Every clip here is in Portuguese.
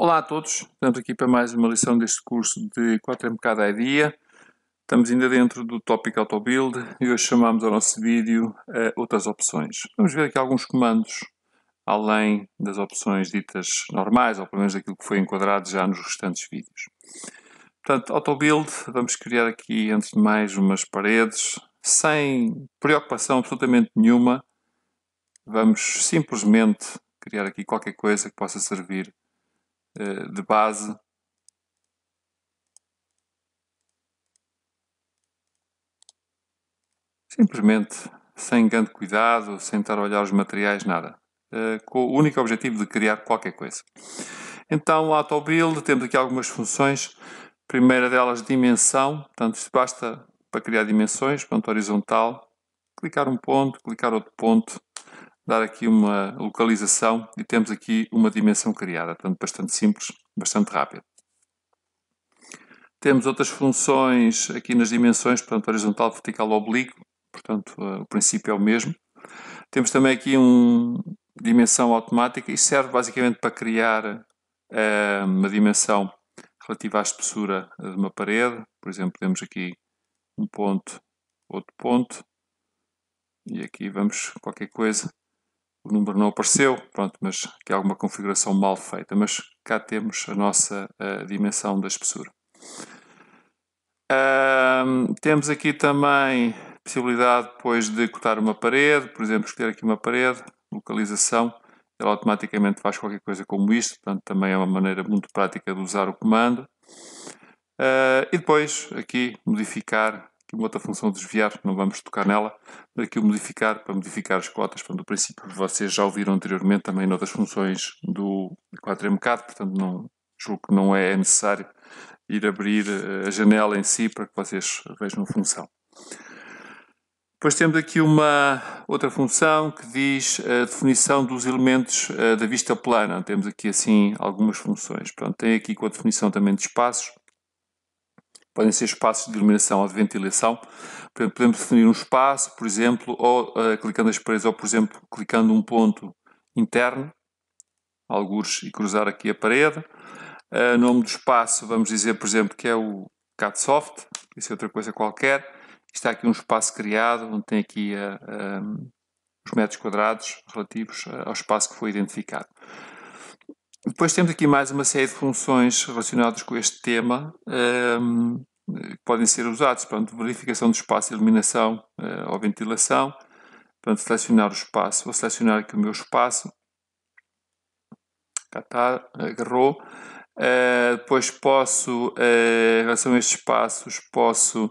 Olá a todos, estamos aqui para mais uma lição deste curso de 4 MKD a dia. Estamos ainda dentro do tópico AutoBuild e hoje chamamos ao nosso vídeo uh, outras opções. Vamos ver aqui alguns comandos além das opções ditas normais, ou pelo menos aquilo que foi enquadrado já nos restantes vídeos. Portanto, AutoBuild, vamos criar aqui antes de mais umas paredes, sem preocupação absolutamente nenhuma, vamos simplesmente criar aqui qualquer coisa que possa servir eh, de base. Simplesmente, sem grande cuidado, sem estar a olhar os materiais, nada. Eh, com o único objetivo de criar qualquer coisa. Então, o AutoBuild, temos aqui algumas funções. A primeira delas, dimensão. Portanto, basta para criar dimensões, ponto horizontal, clicar um ponto, clicar outro ponto, dar aqui uma localização e temos aqui uma dimensão criada, portanto bastante simples, bastante rápido. Temos outras funções aqui nas dimensões, portanto horizontal, vertical, oblíquo, portanto eh, o princípio é o mesmo. Temos também aqui uma dimensão automática, isto serve basicamente para criar eh, uma dimensão relativa à espessura de uma parede, por exemplo temos aqui um ponto, outro ponto, e aqui vamos qualquer coisa o número não apareceu, pronto, mas que é alguma configuração mal feita, mas cá temos a nossa a dimensão da espessura. Um, temos aqui também possibilidade depois de cortar uma parede, por exemplo, escolher aqui uma parede, localização, ela automaticamente faz qualquer coisa como isto, portanto também é uma maneira muito prática de usar o comando. Uh, e depois aqui modificar aqui uma outra função desviar, não vamos tocar nela, aqui o modificar, para modificar as cotas, portanto, o princípio vocês já ouviram anteriormente também noutras funções do 4MCAD, portanto, não, julgo que não é necessário ir abrir eh, a janela em si para que vocês vejam a função. Depois temos aqui uma outra função que diz a definição dos elementos eh, da vista plana. Temos aqui assim algumas funções. tem aqui com a definição também de espaços, podem ser espaços de iluminação ou de ventilação. Podemos definir um espaço, por exemplo, ou uh, clicando as paredes, ou por exemplo, clicando um ponto interno, alguns e cruzar aqui a parede. Uh, nome do espaço, vamos dizer, por exemplo, que é o CatSoft, isso é outra coisa qualquer. Está aqui um espaço criado, onde tem aqui uh, eh, um, os metros quadrados relativos ao espaço que foi identificado. Depois temos aqui mais uma série de funções relacionadas com este tema um, ehm, que podem ser usados, pronto, verificação do espaço, iluminação uh, ou ventilação, portanto, selecionar o espaço, vou selecionar aqui o meu espaço, cá está, agarrou, uh, depois posso, uh, em relação a estes espaços, posso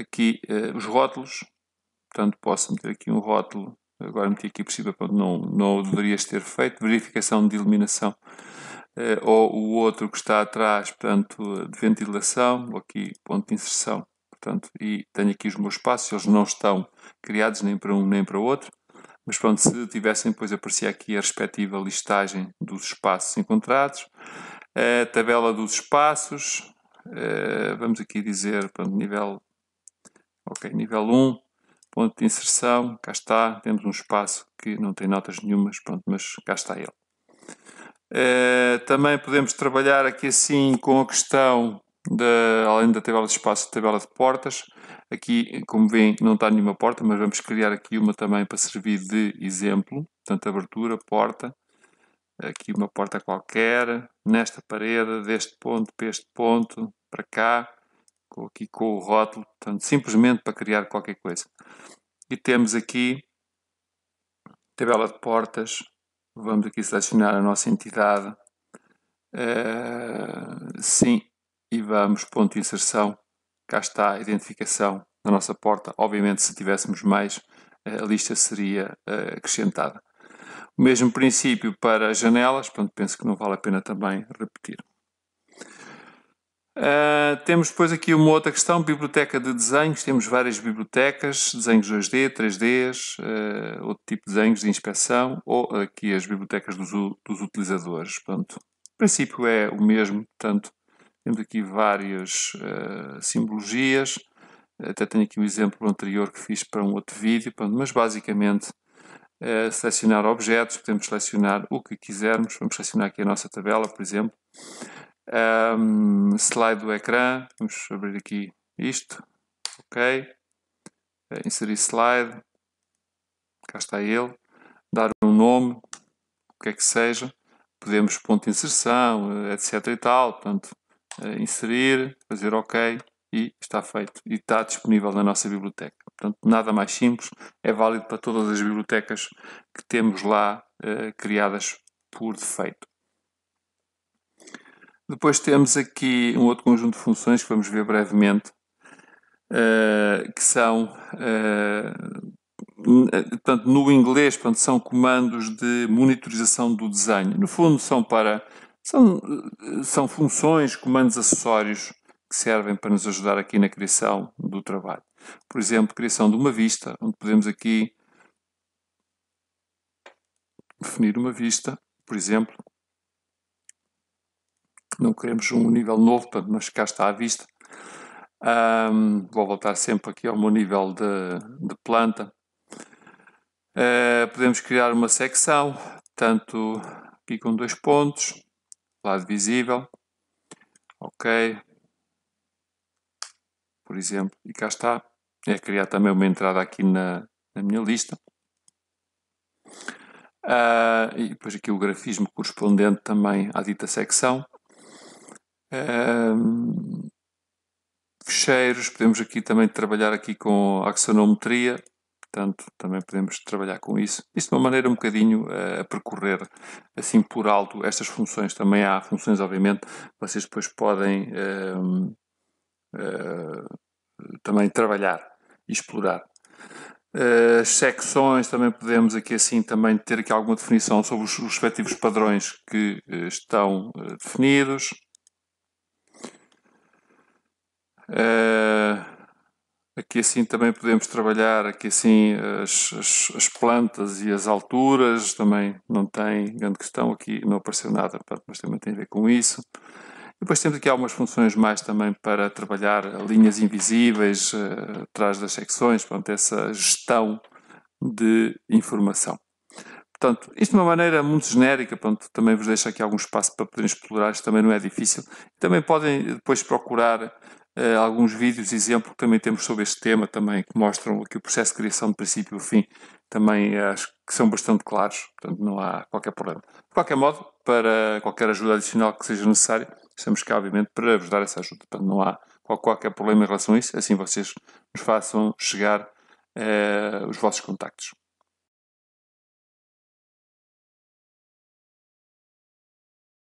aqui os rótulos, portanto posso meter aqui um rótulo agora meti aqui por cima não, não deverias ter feito, verificação de iluminação, eh, ou o outro que está atrás, portanto, de ventilação, ou aqui ponto de inserção, portanto, e tenho aqui os meus espaços, eles não estão criados nem para um nem para o outro, mas pronto, se tivessem, depois aparecia aqui a respectiva listagem dos espaços encontrados, a tabela dos espaços, eh, vamos aqui dizer, pronto, nível, ok, nível 1, ponto de inserção, cá está, temos um espaço que não tem notas nenhumas, pronto, mas cá está ele. Uh, também podemos trabalhar aqui assim com a questão, da, além da tabela de espaço, tabela de portas. Aqui, como veem, não está nenhuma porta, mas vamos criar aqui uma também para servir de exemplo. Portanto, abertura, porta, aqui uma porta qualquer, nesta parede, deste ponto para este ponto, para cá aqui com o rótulo, portanto, simplesmente para criar qualquer coisa. E temos aqui tabela de portas, vamos aqui selecionar a nossa entidade, uh, sim, e vamos ponto de inserção, cá está a identificação da nossa porta, obviamente se tivéssemos mais, eh, a lista seria eh, acrescentada. O mesmo princípio para janelas, portanto penso que não vale a pena também repetir. Ah, temos depois aqui uma outra questão, biblioteca de desenhos. Temos várias bibliotecas, desenhos 2D, 3 d uh, outro tipo de desenhos de inspeção, ou aqui as bibliotecas dos, dos utilizadores. Portanto, o princípio é o mesmo, portanto, temos aqui várias uh, simbologias. Até tenho aqui um exemplo anterior que fiz para um outro vídeo, mas basicamente selecionar objetos, podemos selecionar o que quisermos. Vamos selecionar aqui a nossa tabela, por exemplo. Um, slide do ecrã, vamos abrir aqui isto, ok, eh, inserir slide, cá está ele, dar um nome, o que é que seja, podemos ponto de inserção, eh, etc e tal, portanto, eh, inserir, fazer ok e está feito, e está disponível na nossa biblioteca. Portanto, nada mais simples, é válido para todas as bibliotecas que temos lá criadas por defeito. Depois temos aqui um outro conjunto de funções que vamos ver brevemente, uh, que são, uh, portanto, no inglês, portanto, são comandos de monitorização do desenho. No fundo, são para são, são funções, comandos acessórios que servem para nos ajudar aqui na criação do trabalho. Por exemplo, criação de uma vista, onde podemos aqui definir uma vista, por exemplo, não queremos um nível novo, mas cá está à vista. Um, vou voltar sempre aqui ao meu nível de, de planta. Uh, podemos criar uma secção, tanto aqui com dois pontos, lado visível, ok, por exemplo, e cá está. É criar também uma entrada aqui na, na minha lista. Uh, e depois aqui o grafismo correspondente também à dita secção. Um, fecheiros, podemos aqui também trabalhar aqui com axonometria, portanto também podemos trabalhar com isso. Isso de uma maneira um bocadinho uh, a percorrer assim por alto estas funções, também há funções obviamente, vocês depois podem uh, também trabalhar e explorar. Eh, as secções também podemos aqui assim também ter aqui alguma definição sobre os respectivos padrões que estão definidos. Eh, aqui assim também podemos trabalhar aqui assim as, as, as, plantas e as alturas, também não tem grande questão aqui, não apareceu nada, mas também tem a ver com isso. E depois temos aqui algumas funções mais também para trabalhar linhas invisíveis uh, atrás das secções, portanto, essa gestão de informação. Portanto, isto de uma maneira muito genérica, portanto, também vos deixo aqui algum espaço para poderem explorar, isto também não é difícil. Também podem depois procurar eh, alguns vídeos, exemplo, que também temos sobre este tema, também que mostram que o processo de criação de princípio e fim, também eh, acho que são bastante claros, portanto não há qualquer problema. De qualquer modo, para qualquer ajuda adicional que seja necessária, estamos cá, obviamente, para vos dar essa ajuda, portanto não há qualquer problema em relação a isso, assim vocês nos façam chegar eh, os vossos contactos.